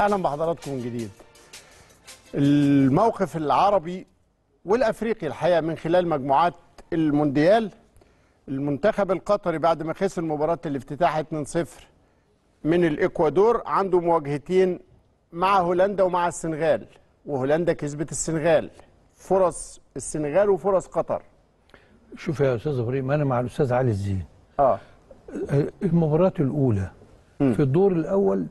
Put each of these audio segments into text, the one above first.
اهلا بحضراتكم من جديد الموقف العربي والافريقي الحقيقه من خلال مجموعات المونديال المنتخب القطري بعد ما خسر مباراه الافتتاح 2-0 من الاكوادور عنده مواجهتين مع هولندا ومع السنغال وهولندا كسبت السنغال فرص السنغال وفرص قطر شوف يا استاذ ابراهيم انا مع الاستاذ علي الزين اه المباراه الاولى م. في الدور الاول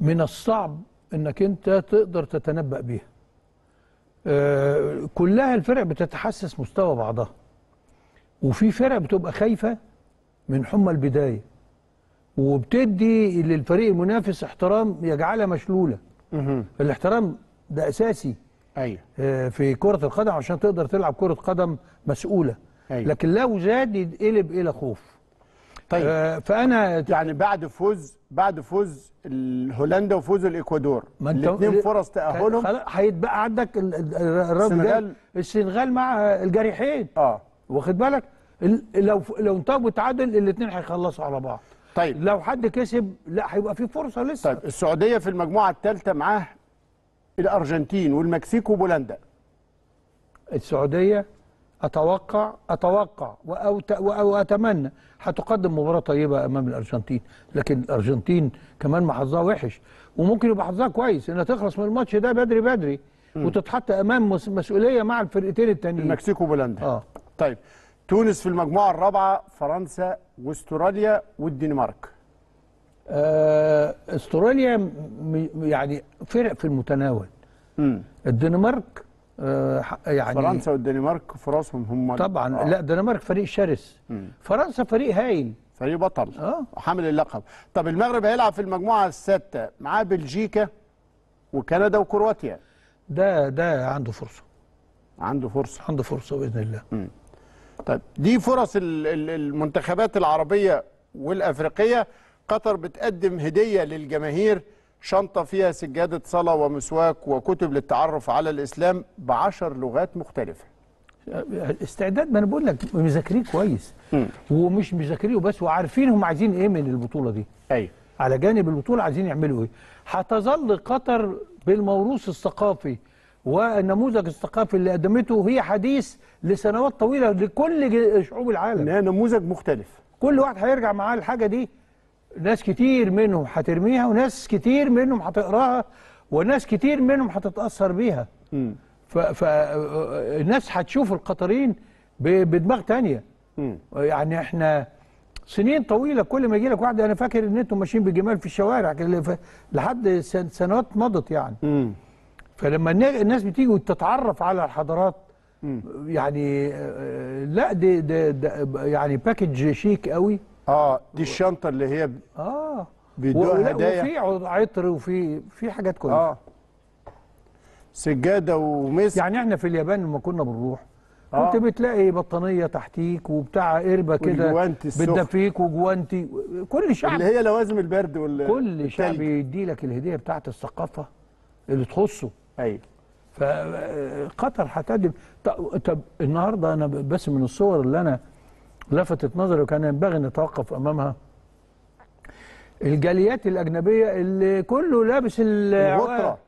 من الصعب انك انت تقدر تتنبأ بيها آه، كلها الفرق بتتحسس مستوى بعضها وفي فرق بتبقى خايفة من حمى البداية وبتدي للفريق المنافس احترام يجعلها مشلولة الاحترام ده أساسي أيوة. آه، في كرة القدم عشان تقدر تلعب كرة قدم مسؤولة أيوة. لكن لو زاد يتقلب إلى خوف طيب آه فانا يعني بعد فوز بعد فوز هولندا وفوز الاكوادور الاثنين فرص تاهلهم هيتبقى عندك الراجل السنغال مع الجريحين اه واخد بالك لو لو انتهوا بتعادل الاثنين هيخلصوا على بعض طيب لو حد كسب لا هيبقى في فرصه لسه طيب السعوديه في المجموعه الثالثه معاه الارجنتين والمكسيك وبولندا السعوديه اتوقع اتوقع واتمنى هتقدم مباراه طيبه امام الارجنتين لكن الارجنتين كمان محظها وحش وممكن يبقى حظها كويس انها تخلص من الماتش ده بدري بدري وتتحط امام مسؤوليه مع الفرقتين التانيين المكسيك وبولندا اه طيب تونس في المجموعه الرابعه فرنسا واستراليا والدنمارك آه، استراليا يعني فرق في المتناول الدنمارك آه، يعني فرنسا والدنمارك فرصهم هم طبعا آه. لا الدنمارك فريق شرس مم. فرنسا فريق هايل فريق بطل اه وحامل اللقب طب المغرب هيلعب في المجموعه السادسه معاه بلجيكا وكندا وكرواتيا ده ده عنده فرصه عنده فرصه عنده فرصه باذن الله مم. طيب دي فرص المنتخبات العربيه والافريقيه قطر بتقدم هديه للجماهير شنطة فيها سجادة صلاة ومسواك وكتب للتعرف على الإسلام بعشر لغات مختلفة استعداد ما انا بقول لك مذاكرين كويس م. ومش مذاكرين وبس وعارفين هم عايزين ايه من البطوله دي ايوه على جانب البطوله عايزين يعملوا ايه هتظل قطر بالموروث الثقافي والنموذج الثقافي اللي قدمته هي حديث لسنوات طويله لكل شعوب العالم نموذج مختلف كل واحد هيرجع معاه الحاجه دي ناس كتير منهم هترميها وناس كتير منهم هتقراها وناس كتير منهم هتتاثر بيها فالناس هتشوف القطرين بدماغ تانية م. يعني احنا سنين طويله كل ما يجي لك واحد انا فاكر ان انتم ماشيين بالجمال في الشوارع لحد سنوات مضت يعني م. فلما الناس بتيجي وتتعرف على الحضارات يعني آه، لا دي, دي, دي يعني باكج شيك قوي اه دي الشنطه اللي هي اه بيدوها هدايا وفي عطر وفي في حاجات كويسه اه سجاده ومس يعني احنا في اليابان لما كنا بنروح آه. كنت بتلاقي بطانيه تحتيك وبتاع قربه كده بتدفيك وجوانتي كل شعب اللي هي لوازم البرد وال كل شعب يدي لك الهديه بتاعه الثقافه اللي تخصه ايوه فقطر هتقدم طب النهارده انا بس من الصور اللي انا لفتت نظري وكان ينبغي ان نتوقف امامها الجاليات الاجنبيه اللي كله لابس الغطره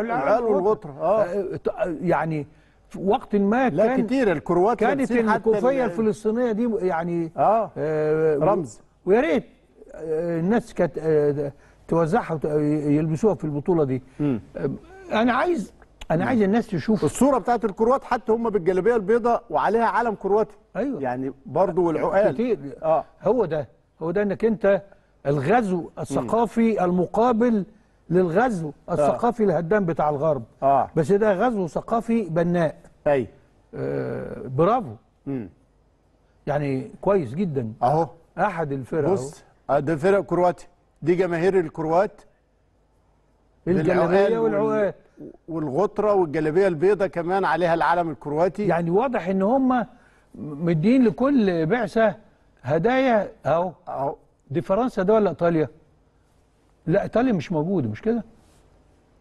العقال والغطره اه, آه. يعني في وقت ما لا كان كتير الكروات كانت الكوفيه الفلسطينيه دي يعني اه, آه رمز ويا ريت آه، الناس كانت آه، توزعها يلبسوها في البطوله دي م. انا عايز انا عايز الناس تشوف الصوره بتاعت الكروات حتى هم بالجلابيه البيضاء وعليها علم كرواتي ايوه يعني برضه والعقال كتير اه هو ده هو ده انك انت الغزو الثقافي م. المقابل للغزو آه. الثقافي آه. الهدام بتاع الغرب آه. بس ده غزو ثقافي بناء ايوه آه برافو م. يعني كويس جدا اهو احد الفرق بص آه، ده فرق كرواتيا دي جماهير الكروات الجلابيه والعقال والغطره والجلابيه البيضاء كمان عليها العلم الكرواتي يعني واضح ان هم مدين لكل بعثه هدايا اهو اهو دي فرنسا ده ولا ايطاليا؟ لا ايطاليا مش موجوده مش كده؟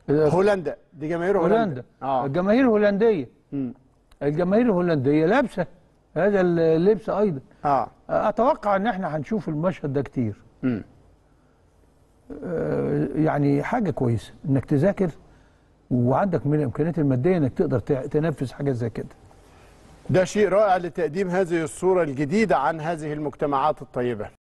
هولندا دي جماهير هولندا, هولندا. آه. الجماهير الهولنديه الجماهير الهولنديه لابسه هذا اللبس ايضا آه. اتوقع ان احنا هنشوف المشهد ده كتير م. يعني حاجه كويسه انك تذاكر وعندك من الامكانيات الماديه انك تقدر تنفذ حاجه زي كده. ده شيء رائع لتقديم هذه الصوره الجديده عن هذه المجتمعات الطيبه.